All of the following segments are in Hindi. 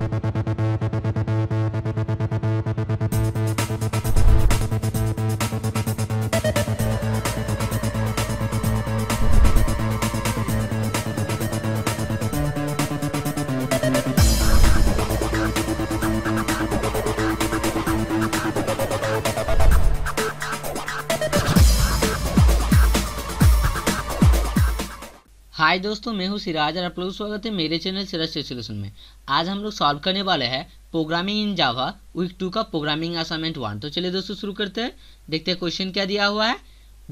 Thank you. हाय दोस्तों मैं हूं सिराज और आप लोग स्वागत है मेरे चैनल सिराज सोल्यूशन में आज हम लोग सॉल्व करने वाले हैं programming in Java week two का प्रोग्रामिंग असाइनमेंट वन तो चलिए दोस्तों शुरू करते हैं देखते हैं क्वेश्चन क्या दिया हुआ है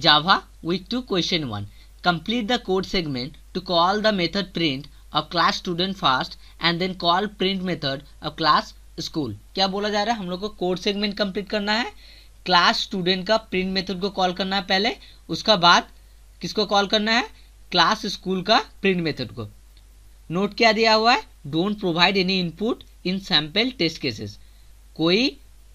Java week two question one complete the code segment to call the method print और class student first and then call print method और क्लास स्कूल क्या बोला जा रहा है हम लोग को कोड सेगमेंट कंप्लीट करना है क्लास स्टूडेंट का प्रिंट मेथड को कॉल करना है पहले उसका बाद किसको कॉल करना है क्लास स्कूल का प्रिंट मेथड को नोट क्या दिया हुआ है don't provide any input in sample test cases कोई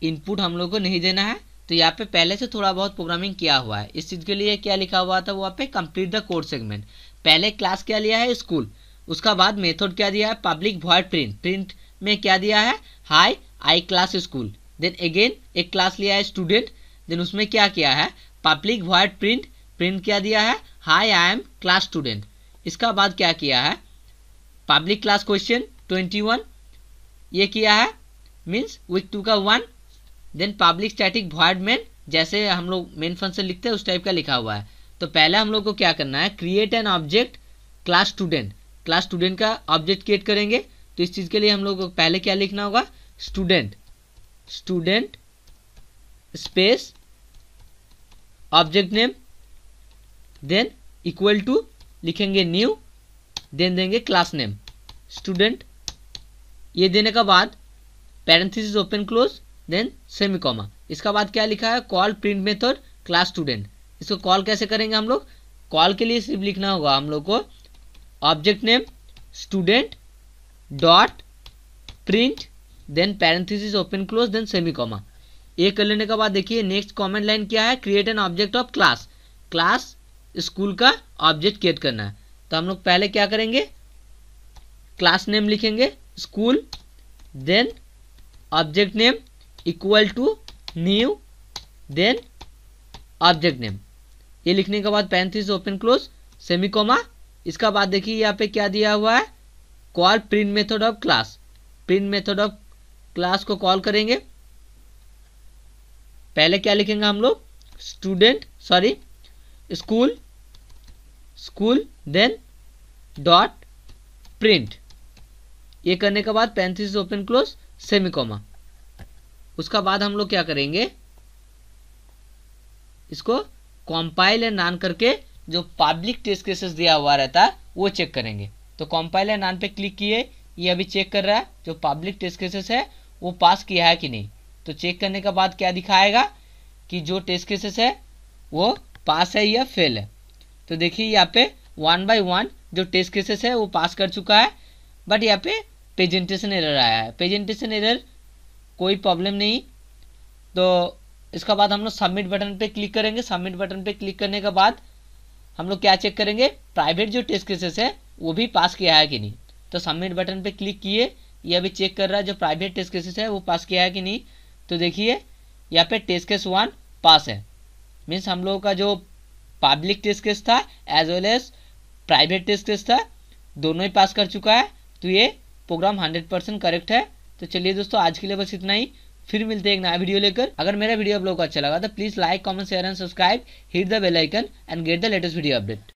इनपुट हम लोग को नहीं देना है तो यहाँ पे पहले से थोड़ा बहुत प्रोग्रामिंग किया हुआ है इस चीज़ के लिए क्या लिखा हुआ था वो आप कंप्लीट द कोर्स सेगमेंट पहले क्लास क्या लिया है स्कूल उसका बाद मेथड क्या दिया है पब्लिक वॉइड प्रिंट प्रिंट में क्या दिया है hi I class school then again एक क्लास लिया है स्टूडेंट देन उसमें क्या किया है पब्लिक वॉइड प्रिंट प्रिंट क्या दिया है hi I am class student इसका बाद क्या किया है public class question twenty one ये किया है मीन्स वीक टू का one then public static void main जैसे हम लोग मेन फंक्शन लिखते हैं उस टाइप का लिखा हुआ है तो पहले हम लोग को क्या करना है create an object class student class student का ऑब्जेक्ट क्रिएट करेंगे तो इस चीज़ के लिए हम लोग को पहले क्या लिखना होगा student student space object name then equal to लिखेंगे न्यू देन देंगे क्लास नेम स्टूडेंट ये देने का बाद parenthesis open close then semicolon इसका बाद क्या लिखा है call print method class student इसको कॉल कैसे करेंगे हम लोग कॉल के लिए सिर्फ लिखना होगा हम लोग को object name student dot print then parenthesis open close then semicolon ये कर लेने के बाद देखिए नेक्स्ट कॉमेंट लाइन क्या है create an object of class class school का ऑब्जेक्ट क्रिएट करना है तो हम लोग पहले क्या करेंगे क्लास नेम लिखेंगे school then object name equal to new then object name ये लिखने के बाद पैंतीस ओपन क्लोज सेमी इसका बाद देखिए यहाँ पे क्या दिया हुआ है call print method of class print method of class को कॉल करेंगे पहले क्या लिखेंगे हम लोग student sorry school school then dot print ये करने के बाद पैंतीस ओपन क्लोज सेमी कॉमा उसका बाद हम लोग क्या करेंगे इसको कॉम्पाइल एंड नान करके जो पब्लिक टेस्ट केसेस दिया हुआ रहता है वो चेक करेंगे तो कॉम्पाइल एंड नान पे क्लिक किए ये अभी चेक कर रहा है जो पब्लिक टेस्ट केसेस है वो पास किया है कि नहीं तो चेक करने के बाद क्या दिखाएगा कि जो टेस्ट केसेस है वो पास है या फेल है तो देखिए यहाँ पे वन बाई वन जो टेस्ट केसेस है वो पास कर चुका है बट यहाँ पे प्रेजेंटेशन एरर आया है प्रेजेंटेशन एरर कोई प्रॉब्लम नहीं तो इसका बाद हम लोग सबमिट बटन पे क्लिक करेंगे सबमिट बटन पे क्लिक करने के बाद हम लोग क्या चेक करेंगे प्राइवेट जो टेस्ट केसेस है वो भी पास किया है कि नहीं तो सबमिट बटन पे क्लिक किए यह भी चेक कर रहा है जो प्राइवेट टेस्ट केसेस है वो पास किया है कि नहीं तो देखिए यहाँ पे टेस्ट केस वन पास है मीन्स हम लोगों का जो पब्लिक टेस्ट केस था as well as private test case था दोनों ही पास कर चुका है तो ये प्रोग्राम हंड्रेड परसेंट करेक्ट है तो चलिए दोस्तों आज के लिए बस इतना ही फिर मिलते हैं एक नया वीडियो लेकर अगर मेरा वीडियो आप लोगों को अच्छा लगा तो please like comment share and subscribe hit the bell icon and get the latest video update